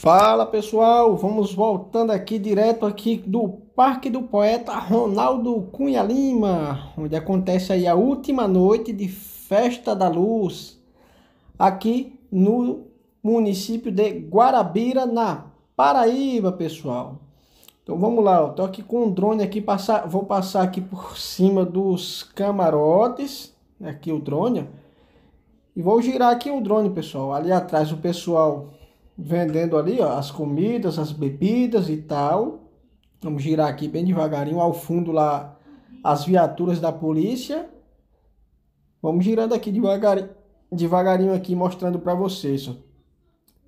Fala pessoal, vamos voltando aqui direto aqui do Parque do Poeta Ronaldo Cunha Lima, onde acontece aí a última noite de Festa da Luz, aqui no município de Guarabira, na Paraíba, pessoal. Então vamos lá, eu tô aqui com um drone aqui, passar, vou passar aqui por cima dos camarotes, aqui o drone, e vou girar aqui o drone, pessoal. Ali atrás o pessoal vendendo ali ó, as comidas, as bebidas e tal. Vamos girar aqui bem devagarinho, ao fundo lá as viaturas da polícia. Vamos girando aqui devagarinho, devagarinho aqui mostrando para vocês.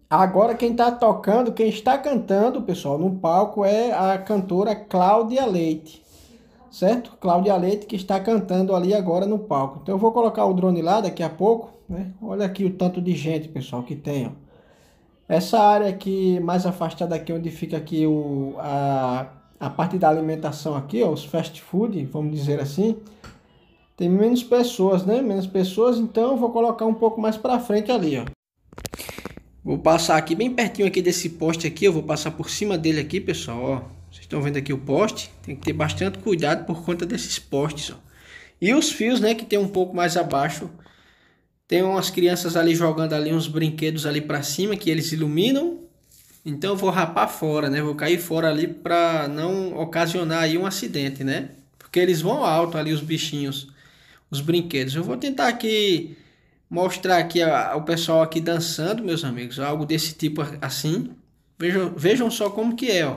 Agora quem está tocando, quem está cantando, pessoal, no palco é a cantora Cláudia Leite. Certo? Cláudia Leite que está cantando ali agora no palco. Então eu vou colocar o drone lá daqui a pouco, né? Olha aqui o tanto de gente, pessoal, que tem, ó. Essa área aqui, mais afastada aqui, onde fica aqui o, a, a parte da alimentação aqui, ó, os fast food, vamos dizer assim, tem menos pessoas, né? Menos pessoas, então vou colocar um pouco mais para frente ali, ó. Vou passar aqui bem pertinho aqui desse poste aqui, eu vou passar por cima dele aqui, pessoal, ó. Vocês estão vendo aqui o poste? Tem que ter bastante cuidado por conta desses postes, ó. E os fios, né, que tem um pouco mais abaixo tem umas crianças ali jogando ali uns brinquedos ali para cima que eles iluminam. Então eu vou rapar fora, né? Vou cair fora ali para não ocasionar aí um acidente, né? Porque eles vão alto ali os bichinhos, os brinquedos. Eu vou tentar aqui mostrar aqui a, o pessoal aqui dançando, meus amigos, algo desse tipo assim. Vejam, vejam só como que é, ó.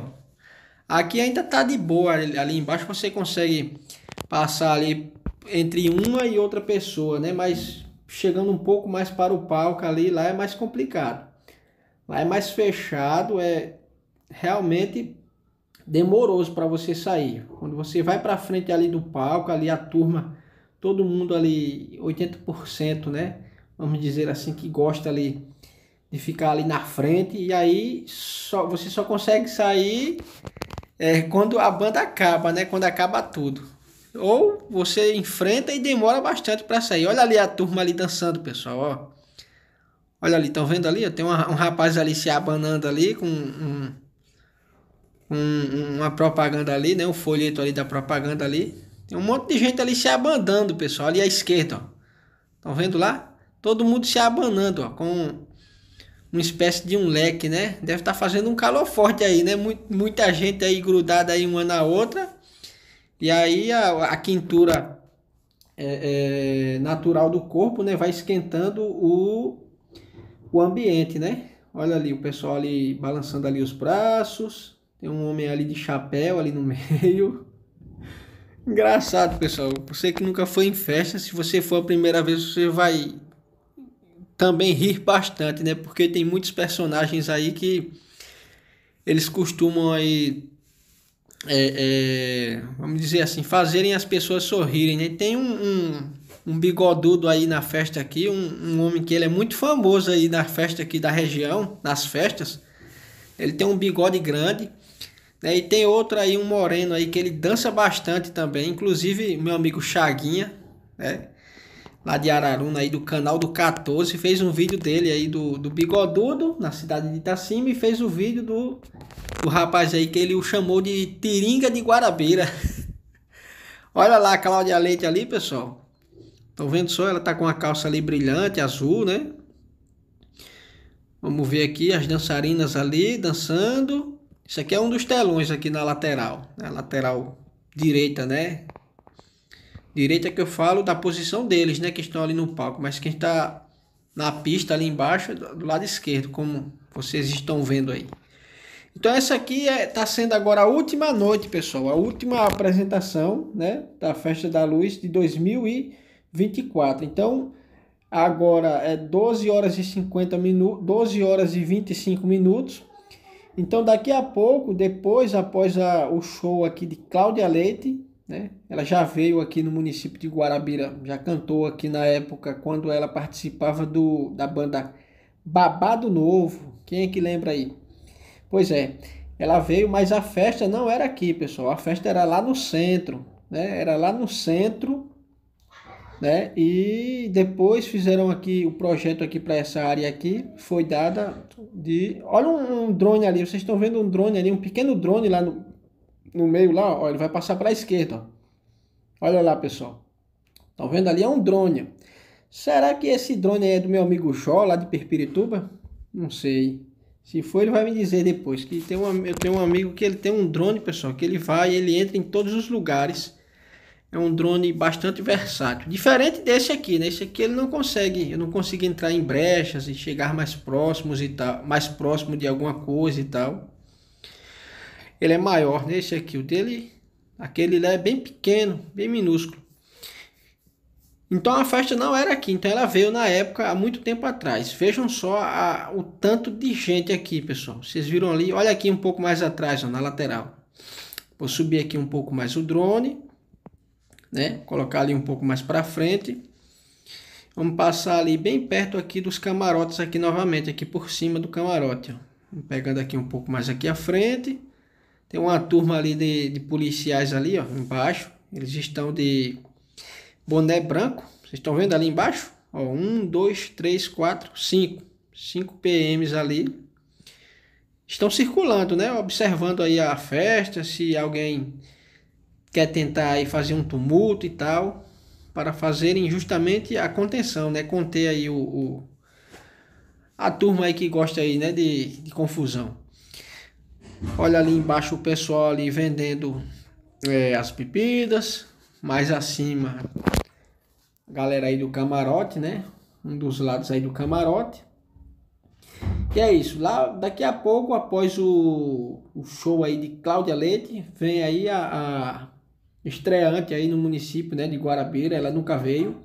Aqui ainda tá de boa, ali embaixo você consegue passar ali entre uma e outra pessoa, né? Mas chegando um pouco mais para o palco ali, lá é mais complicado. Lá é mais fechado, é realmente demoroso para você sair. Quando você vai para frente ali do palco, ali a turma, todo mundo ali, 80%, né? Vamos dizer assim, que gosta ali de ficar ali na frente. E aí só, você só consegue sair é, quando a banda acaba, né? Quando acaba tudo ou você enfrenta e demora bastante para sair. Olha ali a turma ali dançando, pessoal, ó. Olha ali, estão vendo ali? Tem um, um rapaz ali se abanando ali com um, um, uma propaganda ali, né? Um folheto ali da propaganda ali. Tem um monte de gente ali se abanando, pessoal. Ali à esquerda, ó. Estão vendo lá? Todo mundo se abanando, ó. Com uma espécie de um leque, né? Deve estar tá fazendo um calor forte aí, né? Muita gente aí grudada aí uma na outra. E aí a, a quintura é, é, natural do corpo, né? Vai esquentando o, o ambiente, né? Olha ali o pessoal ali balançando ali os braços. Tem um homem ali de chapéu ali no meio. Engraçado, pessoal. Você que nunca foi em festa, se você for a primeira vez, você vai também rir bastante, né? Porque tem muitos personagens aí que eles costumam aí é, é, vamos dizer assim, fazerem as pessoas sorrirem. Né? Tem um, um, um, bigodudo aí na festa aqui, um, um, homem que ele é muito famoso aí na festa aqui da região, nas festas. Ele tem um bigode grande. Né? E tem outro aí, um moreno aí, que ele dança bastante também. Inclusive, meu amigo Chaguinha, né? Lá de Araruna aí do canal do 14, fez um vídeo dele aí do, do bigodudo na cidade de Itacima e fez o vídeo do o rapaz aí que ele o chamou de Tiringa de Guarabira. Olha lá a Cláudia Leite ali, pessoal. Estão vendo só? Ela tá com uma calça ali brilhante, azul, né? Vamos ver aqui as dançarinas ali dançando. Isso aqui é um dos telões aqui na lateral, na lateral direita, né? Direita que eu falo da posição deles, né? Que estão ali no palco, mas quem está na pista ali embaixo é do lado esquerdo, como vocês estão vendo aí. Então essa aqui está é, tá sendo agora a última noite, pessoal, a última apresentação né, da Festa da Luz de 2024. Então agora é 12 horas e 50 minutos, 12 horas e 25 minutos. Então daqui a pouco, depois, após a, o show aqui de Cláudia Leite, né, ela já veio aqui no município de Guarabira, já cantou aqui na época quando ela participava do, da banda Babado Novo. Quem é que lembra aí? Pois é, ela veio, mas a festa não era aqui, pessoal. A festa era lá no centro, né? Era lá no centro, né? E depois fizeram aqui o projeto aqui para essa área aqui, foi dada de, olha um, drone ali, vocês estão vendo um drone ali, um pequeno drone lá no, no meio lá, ó, ele vai passar para a esquerda, ó. Olha lá, pessoal. Estão vendo ali é um drone. Será que esse drone é do meu amigo Jó lá de Perpirituba? Não sei. Se for, ele vai me dizer depois que tem um, eu tenho um amigo que ele tem um drone, pessoal, que ele vai, ele entra em todos os lugares. É um drone bastante versátil. Diferente desse aqui, né? Esse aqui ele não consegue, eu não consigo entrar em brechas e chegar mais próximos e tal, mais próximo de alguma coisa e tal. Ele é maior, né? Esse aqui, o dele, aquele lá é bem pequeno, bem minúsculo. Então a festa não era aqui, então ela veio na época há muito tempo atrás. Vejam só a, o tanto de gente aqui, pessoal. Vocês viram ali? Olha aqui um pouco mais atrás, ó, na lateral. Vou subir aqui um pouco mais o drone, né? Colocar ali um pouco mais para frente. Vamos passar ali bem perto aqui dos camarotes aqui novamente, aqui por cima do camarote. Pegando aqui um pouco mais aqui à frente. Tem uma turma ali de, de policiais ali, ó, embaixo. Eles estão de boné branco. Vocês estão vendo ali embaixo? Ó, 1, 2, 3, 4, 5. 5 PMs ali. Estão circulando, né? Observando aí a festa, se alguém quer tentar aí fazer um tumulto e tal, para fazerem justamente a contenção, né? Conter aí o, o a turma aí que gosta aí, né, de, de confusão. Olha ali embaixo o pessoal ali vendendo é, as bebidas, mais acima, a galera aí do camarote, né? Um dos lados aí do camarote. E é isso. Lá, daqui a pouco, após o, o show aí de Cláudia Leite, vem aí a, a estreante aí no município né, de Guarabira, ela nunca veio,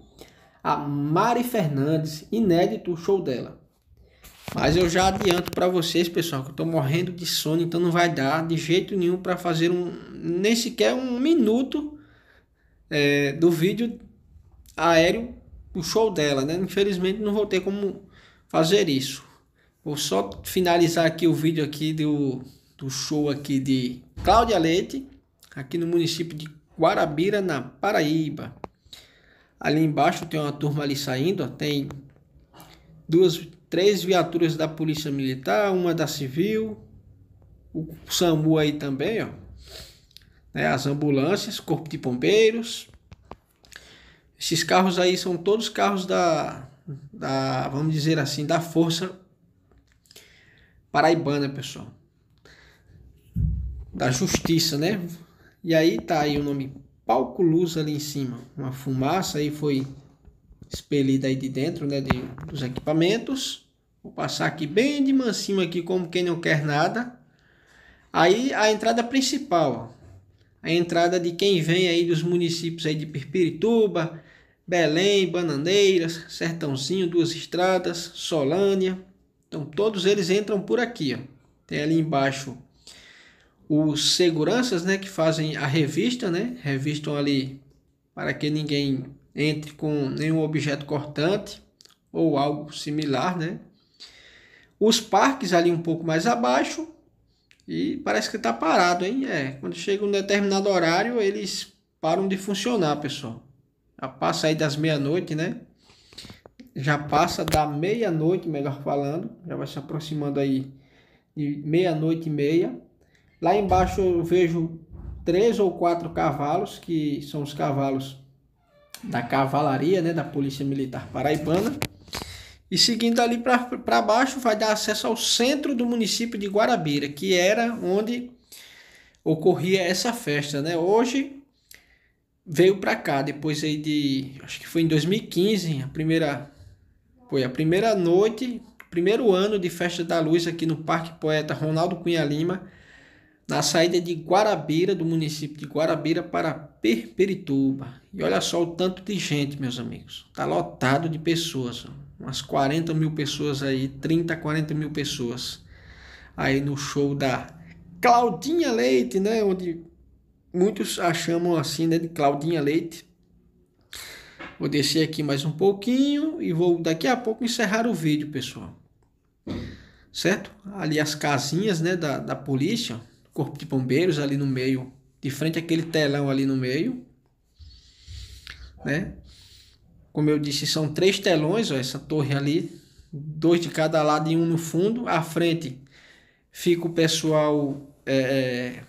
a Mari Fernandes, inédito o show dela. Mas eu já adianto para vocês, pessoal, que eu tô morrendo de sono, então não vai dar de jeito nenhum para fazer um nem sequer um minuto é, do vídeo aéreo, o show dela, né? Infelizmente não vou ter como fazer isso. Vou só finalizar aqui o vídeo aqui do, do show aqui de Cláudia Leite, aqui no município de Guarabira, na Paraíba. Ali embaixo tem uma turma ali saindo, ó, tem duas, três viaturas da Polícia Militar, uma da Civil, o SAMU aí também, ó né, as ambulâncias, corpo de bombeiros. Esses carros aí são todos carros da, da vamos dizer assim, da força paraibana, pessoal. Da justiça, né? E aí tá aí o nome palco luz ali em cima. Uma fumaça aí foi expelida aí de dentro, né, de, dos equipamentos. Vou passar aqui bem de mansinho aqui, como quem não quer nada. Aí a entrada principal, ó a entrada de quem vem aí dos municípios aí de Pirpirituba, Belém, Bananeiras, Sertãozinho, Duas Estradas, Solânia. Então todos eles entram por aqui. Ó. Tem ali embaixo os seguranças, né, que fazem a revista, né, revistam ali para que ninguém entre com nenhum objeto cortante ou algo similar, né. Os parques ali um pouco mais abaixo e parece que está parado, hein? É, quando chega um determinado horário, eles param de funcionar, pessoal. Já passa aí das meia-noite, né? Já passa da meia-noite, melhor falando. Já vai se aproximando aí de meia-noite e meia. Lá embaixo eu vejo três ou quatro cavalos, que são os cavalos da cavalaria, né? Da Polícia Militar Paraibana. E seguindo ali para baixo, vai dar acesso ao centro do município de Guarabira, que era onde ocorria essa festa, né? Hoje veio para cá, depois aí de, acho que foi em 2015, a primeira foi a primeira noite, primeiro ano de festa da luz aqui no Parque Poeta Ronaldo Cunha Lima, na saída de Guarabira, do município de Guarabira para Perperituba. E olha só o tanto de gente, meus amigos. Tá lotado de pessoas. Ó umas 40 mil pessoas aí, 30, 40 mil pessoas aí no show da Claudinha Leite, né? Onde muitos a chamam assim, né? De Claudinha Leite. Vou descer aqui mais um pouquinho e vou daqui a pouco encerrar o vídeo, pessoal. Certo? Ali as casinhas, né? Da, da polícia, corpo de bombeiros ali no meio, de frente àquele telão ali no meio, né? Como eu disse, são três telões, ó, essa torre ali, dois de cada lado e um no fundo. À frente fica o pessoal é, é,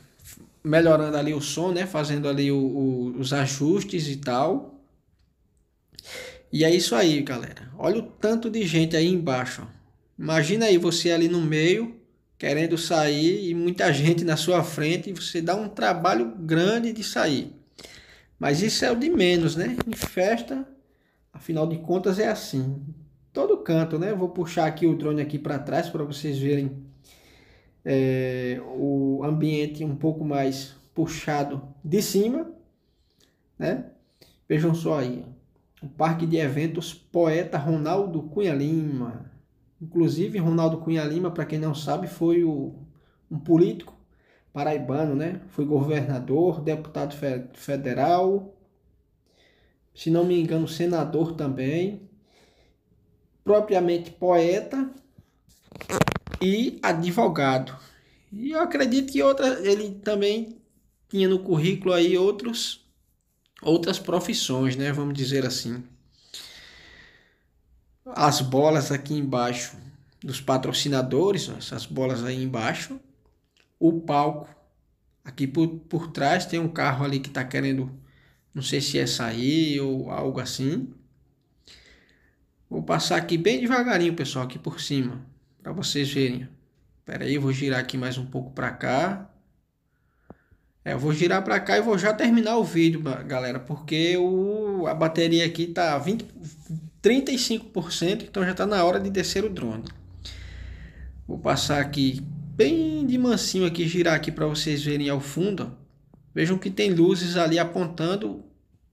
melhorando ali o som, né? Fazendo ali o, o, os ajustes e tal. E é isso aí, galera. Olha o tanto de gente aí embaixo. Ó. Imagina aí você ali no meio, querendo sair e muita gente na sua frente, e você dá um trabalho grande de sair. Mas isso é o de menos, né? Em festa, Afinal de contas é assim. Todo canto, né? Vou puxar aqui o drone aqui para trás para vocês verem é, o ambiente um pouco mais puxado de cima, né? Vejam só aí, o Parque de Eventos Poeta Ronaldo Cunha Lima. Inclusive, Ronaldo Cunha Lima, para quem não sabe, foi o, um político paraibano, né? Foi governador, deputado federal, se não me engano, senador também, propriamente poeta e advogado. E eu acredito que outra, ele também tinha no currículo aí outros, outras profissões, né? Vamos dizer assim. As bolas aqui embaixo dos patrocinadores, essas bolas aí embaixo, o palco. Aqui por, por trás tem um carro ali que está querendo não sei se é sair ou algo assim. Vou passar aqui bem devagarinho, pessoal, aqui por cima, para vocês verem. Espera aí, vou girar aqui mais um pouco para cá. É, eu vou girar para cá e vou já terminar o vídeo, galera, porque o, a bateria aqui tá 20, 35%, então já está na hora de descer o drone. Vou passar aqui bem de mansinho aqui, girar aqui para vocês verem ao fundo, Vejam que tem luzes ali apontando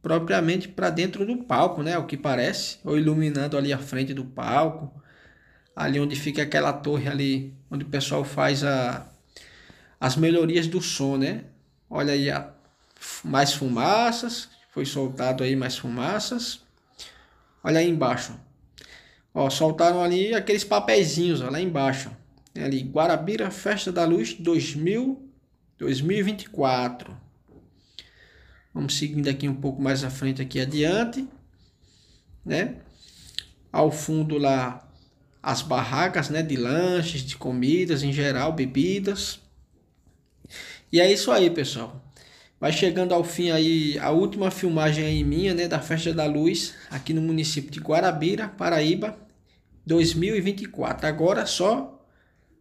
propriamente para dentro do palco, né? O que parece, ou iluminando ali a frente do palco, ali onde fica aquela torre ali, onde o pessoal faz a, as melhorias do som, né? Olha aí a, mais fumaças, foi soltado aí mais fumaças. Olha aí embaixo. Ó, soltaram ali aqueles papeizinhos, ó, lá embaixo. Tem ali Guarabira Festa da Luz 2000 2024. Vamos seguindo aqui um pouco mais à frente aqui adiante, né? Ao fundo lá as barracas, né, de lanches, de comidas em geral, bebidas. E é isso aí, pessoal. Vai chegando ao fim aí a última filmagem aí minha, né, da Festa da Luz, aqui no município de Guarabira, Paraíba, 2024. Agora só,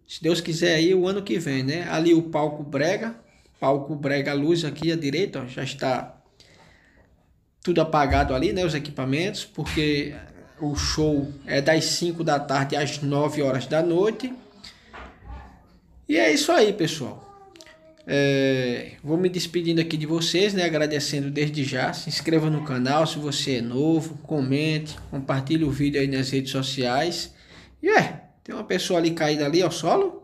se Deus quiser aí, o ano que vem, né? Ali o palco Brega, palco Brega Luz aqui à direita, ó, já está tudo apagado ali, né, os equipamentos, porque o show é das 5 da tarde às 9 horas da noite. E é isso aí, pessoal. É, vou me despedindo aqui de vocês, né? Agradecendo desde já. Se inscreva no canal se você é novo, comente, compartilhe o vídeo aí nas redes sociais. E é, tem uma pessoa ali caída ali ao solo?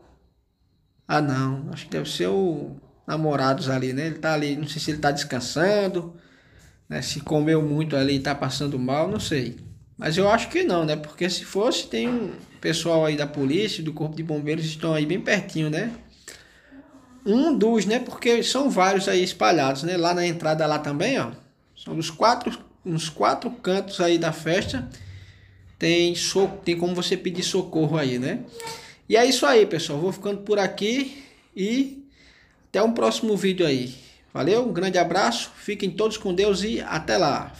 Ah, não, acho que deve ser o namorados ali, né? Ele tá ali, não sei se ele tá descansando, né? Se comeu muito ali e tá passando mal, não sei. Mas eu acho que não, né? Porque se fosse, tem um pessoal aí da polícia, do corpo de bombeiros, estão aí bem pertinho, né? Um dos, né? Porque são vários aí espalhados, né? Lá na entrada lá também, ó. São os quatro, uns quatro cantos aí da festa. Tem, so, tem como você pedir socorro aí, né? E é isso aí, pessoal. Vou ficando por aqui e até um próximo vídeo aí. Valeu, um grande abraço, fiquem todos com Deus e até lá.